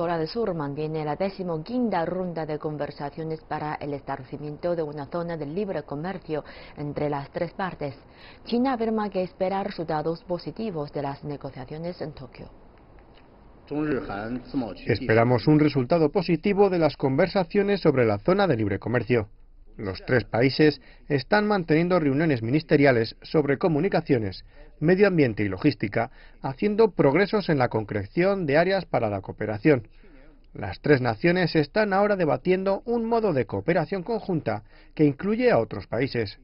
hora de Sur mantiene la decimoquinta ronda de conversaciones para el establecimiento de una zona de libre comercio entre las tres partes. China afirma que espera resultados positivos de las negociaciones en Tokio. Esperamos un resultado positivo de las conversaciones sobre la zona de libre comercio. Los tres países están manteniendo reuniones ministeriales sobre comunicaciones, medio ambiente y logística, haciendo progresos en la concreción de áreas para la cooperación. Las tres naciones están ahora debatiendo un modo de cooperación conjunta que incluye a otros países.